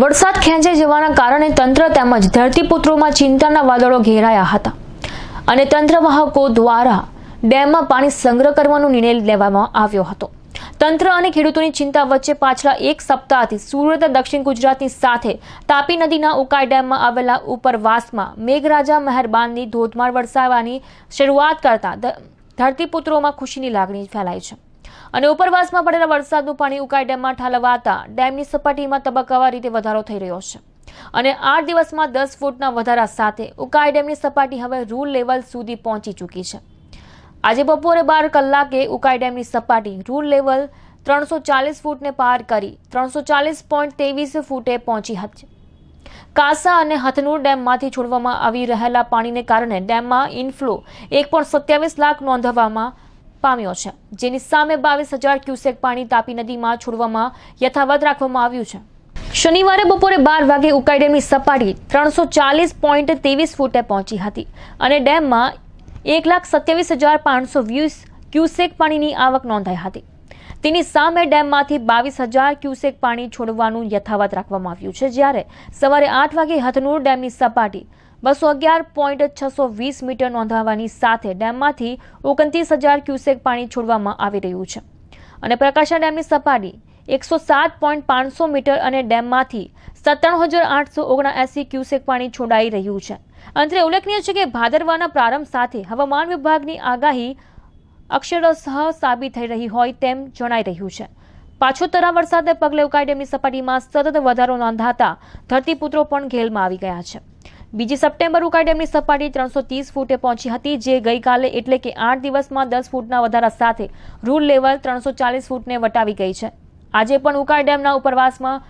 વરસાદ ખેંચાઈ જવાના કારણે તંત્ર તેમજ ધરતીપુત્રોમાં ચિંતાના વાદળો ઘેરાયા હતા અને તંત્રવાહકો દ્વારા ડેમમાં પાણી સંગ્રહ કરવાનો નિર્ણય લેવામાં આવ્યો હતો તંત્ર અને ખેડૂતોની ચિંતા વચ્ચે પાછલા એક સપ્તાહથી સુરત દક્ષિણ ગુજરાતની સાથે તાપી નદીના ઉકાઈ ડેમમાં આવેલા ઉપરવાસમાં મેઘરાજા મહેરબાનની ધોધમાર વરસાવવાની શરૂઆત કરતા ધરતીપુત્રોમાં ખુશીની લાગણી ફેલાઈ છે અને ઉપરવાસમાં પડેલા વરસાદનું પાણી ઉકાઈ ડેમમાં ઠાલવાતા ડેમની સપાટીમાં તબક્કાવાર રીતે વધારો થઈ રહ્યો છે અને આઠ દિવસમાં દસ ફૂટના વધારા સાથે ઉકાઈ ડેમની સપાટી હવે રૂલ લેવલ સુધી પહોંચી ચૂકી છે આજે બપોરે બાર કલાકે ઉકાઈ ડેમની સપાટી રૂલ લેવલ ત્રણસો ચાલીસ ફૂટને પાર કરી ત્રણસો ચાલીસ પોઈન્ટ ત્રેવીસ ફૂટે પહોંચી હતી કાસા અને હથનૂર ડેમમાંથી છોડવામાં આવી રહેલા પાણીને કારણે ડેમમાં ઇનફ્લો એક લાખ નોંધવામાં પામ્યો છે જેની સામે બાવીસ હજાર ક્યુસેક પાણી તાપી નદીમાં છોડવામાં યથાવત રાખવામાં આવ્યું છે શનિવારે બપોરે બાર વાગે ઉકાઈ ડેમની સપાટી ત્રણસો ચાલીસ પોઈન્ટ ત્રેવીસ ફૂટે પહોંચી હતી અને ડેમમાં એક લાખ સત્યાવીસ હજાર પાંચસો વીસ ક્યુસેક પાણીની આવક નોંધાઈ હતી તેની સામે ડેમમાંથી બાવીસ હજાર ક્યુસેક પાણી છોડવાનું યથાવત રાખવામાં આવ્યું છે જ્યારે સવારે આઠ વાગે હથનૂર ડેમની સપાટી બસો અગિયાર પોઈન્ટ છસો વીસ મીટર નોંધાવવાની સાથે ડેમમાંથી ઓગણત્રીસ હજાર ક્યુસેક પાણી છોડવામાં આવી રહ્યું છે અને પ્રકાશા ડેમની સપાટી એકસો સાત પોઈન્ટ પાંચસો મીટર અને ડેમમાંથી સત્તાણું હજાર આઠસો ઓગણએંસી ક્યુસેક પાણી છોડાઈ રહ્યું છે અંતરે ઉલ્લેખનીય છે કે ભાદરવાના પ્રારંભ સાથે હવામાન વિભાગની આગાહી અક્ષરસહ સાબિત થઈ રહી હોય તેમ જણાઈ રહ્યું છે પાછોતરા વરસાદને પગલે ઉકાઈ ડેમની સપાટીમાં સતત વધારો નોંધાતા ધરતીપુત્રો પણ ઘેલમાં આવી ગયા છે બીજી સપ્ટેમ્બર ઉકા ડેમની સપાટી ત્રણસો ફૂટે પહોંચી હતી જે ગઈકાલે એટલે કે આઠ દિવસમાં દસ ફૂટના વધારા સાથે રૂલ લેવલ ત્રણસો ફૂટને વટાવી ગઈ છે આજે પણ ઉકા ડેમના ઉપરવાસમાં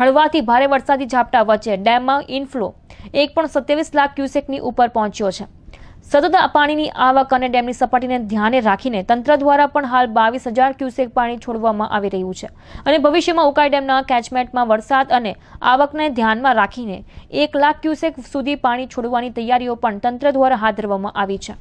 હળવાથી ભારે વરસાદી ઝાપટા વચ્ચે ડેમમાં ઇનફ્લો એક પણ સત્યાવીસ લાખ ક્યુસેકની ઉપર પહોંચ્યો છે સતત પાણીની આવક અને ડેમની સપાટીને ધ્યાને રાખીને તંત્ર દ્વારા પણ હાલ બાવીસ હજાર ક્યુસેક પાણી છોડવામાં આવી રહ્યું છે અને ભવિષ્યમાં ઉકાઈ ડેમના કેચમેન્ટમાં વરસાદ અને આવકને ધ્યાનમાં રાખીને એક લાખ ક્યુસેક સુધી પાણી છોડવાની તૈયારીઓ પણ તંત્ર દ્વારા હાથ ધરવામાં આવી છે